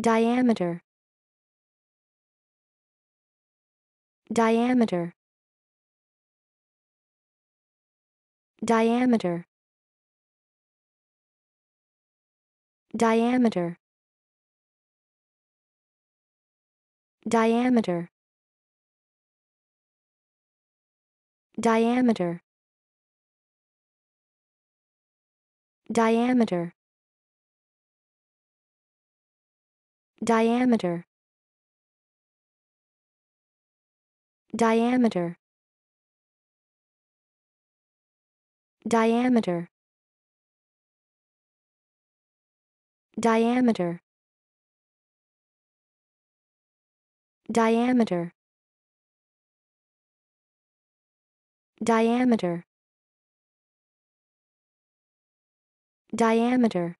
diameter diameter diameter diameter diameter diameter diameter diameter diameter diameter diameter diameter diameter diameter